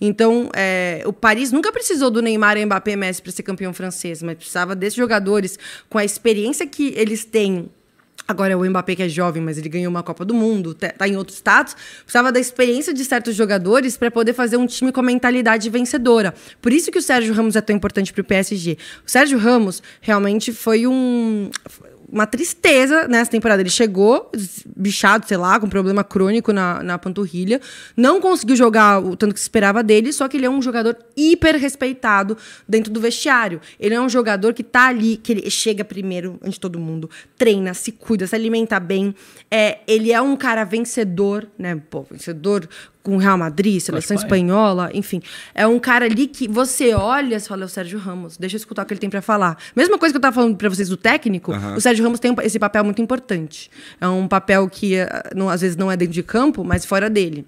Então, é, o Paris nunca precisou do Neymar e Mbappé Messi para ser campeão francês, mas precisava desses jogadores com a experiência que eles têm Agora é o Mbappé que é jovem, mas ele ganhou uma Copa do Mundo, tá em outro status. Precisava da experiência de certos jogadores para poder fazer um time com a mentalidade vencedora. Por isso que o Sérgio Ramos é tão importante para o PSG. O Sérgio Ramos realmente foi um uma tristeza nessa né? temporada. Ele chegou bichado, sei lá, com problema crônico na, na panturrilha. Não conseguiu jogar o tanto que se esperava dele, só que ele é um jogador hiper respeitado dentro do vestiário. Ele é um jogador que tá ali, que ele chega primeiro antes de todo mundo, treina, se cuida, se alimenta bem. É, ele é um cara vencedor, né? Pô, vencedor com o Real Madrid, seleção espanhola, enfim. É um cara ali que você olha e fala, é o Sérgio Ramos, deixa eu escutar o que ele tem para falar. Mesma coisa que eu tava falando para vocês do técnico, uhum. o Sérgio Ramos tem esse papel muito importante. É um papel que eh, não, às vezes não é dentro de campo, mas fora dele.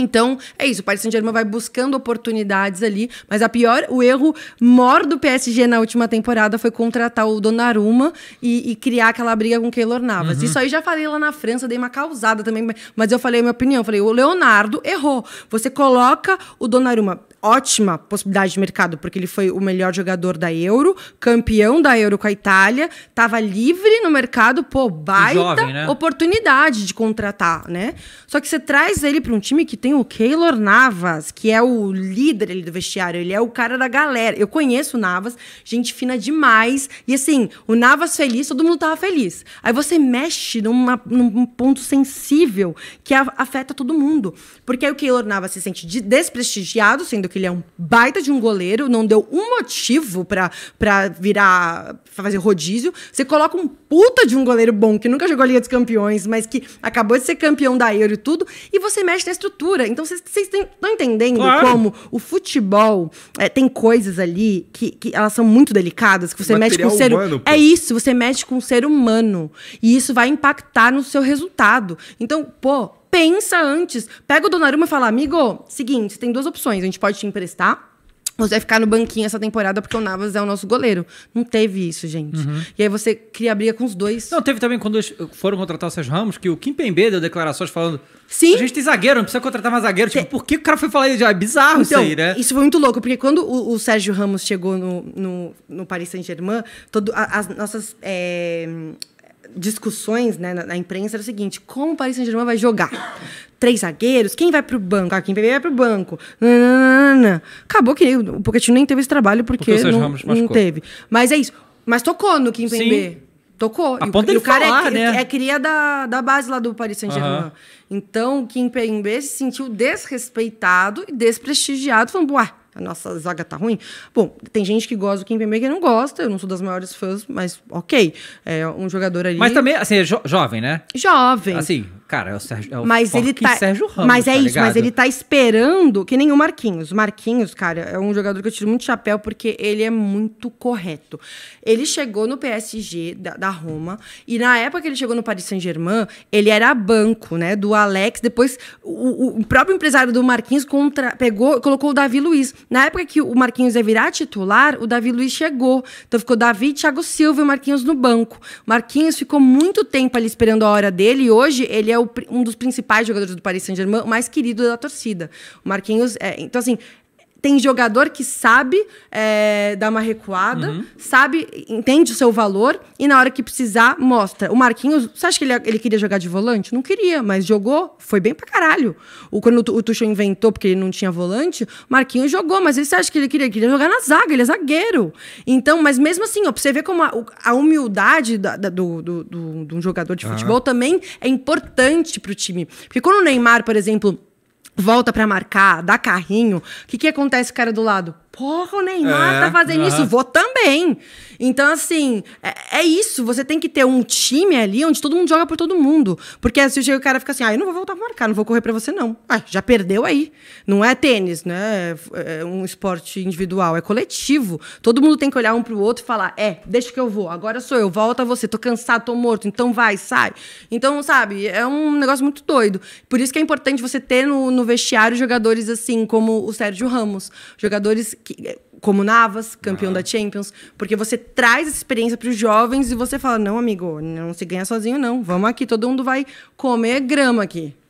Então, é isso. O Paris Saint-Germain vai buscando oportunidades ali, mas a pior, o erro maior do PSG na última temporada foi contratar o Donnarumma e, e criar aquela briga com o Keylor Navas. Uhum. Isso aí já falei lá na França, dei uma causada também, mas eu falei a minha opinião. Falei, o Leonardo errou. Você coloca o Donnarumma ótima possibilidade de mercado, porque ele foi o melhor jogador da Euro, campeão da Euro com a Itália, estava livre no mercado, pô, baita Jovem, né? oportunidade de contratar, né? Só que você traz ele para um time que tem o Keylor Navas, que é o líder ali do vestiário, ele é o cara da galera. Eu conheço o Navas, gente fina demais. E assim, o Navas feliz, todo mundo tava feliz. Aí você mexe numa, num ponto sensível que afeta todo mundo. Porque aí o Keylor Navas se sente desprestigiado, sendo que ele é um baita de um goleiro, não deu um motivo pra, pra virar, pra fazer rodízio. Você coloca um puta de um goleiro bom, que nunca jogou Liga dos Campeões, mas que acabou de ser campeão da Euro e tudo, e você mexe na estrutura cultura. Então, vocês estão entendendo claro. como o futebol é, tem coisas ali que, que, elas são muito delicadas, que você Material mexe com o ser humano. É isso, você mexe com o ser humano. E isso vai impactar no seu resultado. Então, pô, pensa antes. Pega o Donnarumma e fala, amigo, seguinte, tem duas opções. A gente pode te emprestar você vai ficar no banquinho essa temporada porque o Navas é o nosso goleiro. Não teve isso, gente. Uhum. E aí você cria briga com os dois. Não, teve também quando foram contratar o Sérgio Ramos, que o Kim Pembe deu declarações falando. Sim. A gente tem zagueiro, não precisa contratar mais zagueiro. Tipo, por que o cara foi falar isso? É bizarro então, isso aí, né? Isso foi muito louco, porque quando o, o Sérgio Ramos chegou no, no, no Paris Saint-Germain, as nossas. É discussões né, na, na, imprensa era o seguinte: como o Paris Saint-Germain vai jogar? Três zagueiros, quem vai para o banco? Ah, quem vai para o banco? Acabou que o Pochettino nem teve esse trabalho porque, porque não, não, teve. Mas é isso. Mas tocou no Kim Pembe. Tocou. A e, ponta e o cara é, né? é cria da, da base lá do Paris Saint-Germain. Uhum. Então, o Kim Pembe se sentiu desrespeitado e desprestigiado, falando, ué, a nossa zaga tá ruim. Bom, tem gente que gosta do Pembe que não gosta, eu não sou das maiores fãs, mas ok. É um jogador ali. Mas também, assim, é jo jovem, né? Jovem. Assim, Cara, é o Sérgio, é o mas ele tá, Sérgio Ramos. Mas é tá isso, ligado? mas ele tá esperando que nem o Marquinhos. O Marquinhos, cara, é um jogador que eu tiro muito chapéu porque ele é muito correto. Ele chegou no PSG da, da Roma e na época que ele chegou no Paris Saint-Germain, ele era banco, né, do Alex. Depois o, o próprio empresário do Marquinhos contra, pegou, colocou o Davi Luiz. Na época que o Marquinhos ia virar titular, o Davi Luiz chegou. Então ficou Davi, Thiago Silva e o Marquinhos no banco. Marquinhos ficou muito tempo ali esperando a hora dele e hoje ele é o, um dos principais jogadores do Paris Saint-Germain, o mais querido da torcida. O Marquinhos. É, então, assim, tem jogador que sabe é, dar uma recuada, uhum. sabe, entende o seu valor e na hora que precisar, mostra. O Marquinhos, você acha que ele, ele queria jogar de volante? Não queria, mas jogou, foi bem pra caralho. O, quando o, o Tuchel inventou, porque ele não tinha volante, o Marquinhos jogou, mas você acha que ele queria? queria jogar na zaga, ele é zagueiro. Então, mas mesmo assim, ó, pra você ver como a, a humildade da, da, do, do, do, de um jogador de futebol também é importante pro time. Porque quando o Neymar, por exemplo, volta para marcar, dá carrinho. O que, que acontece com o cara do lado? Porra, o Neymar é, tá fazendo isso, vou também. Então, assim, é, é, isso. Você tem que ter um time ali onde todo mundo joga por todo mundo. Porque se assim, o cara fica assim, ah, eu não vou voltar pra marcar, não vou correr pra você, não. Ah, já perdeu aí. Não é tênis, né? É, é um esporte individual, é coletivo. Todo mundo tem que olhar um pro outro e falar: é, deixa que eu vou, agora sou eu, volta você, tô cansado, tô morto, então vai, sai. Então, sabe, é um negócio muito doido. Por isso que é importante você ter no, no vestiário jogadores assim como o Sérgio Ramos, jogadores que, eh, como Navas, campeão uhum. da Champions, porque você traz essa experiência para os jovens e você fala: não, amigo, não se ganha sozinho, não. Vamos aqui, todo mundo vai comer grama aqui.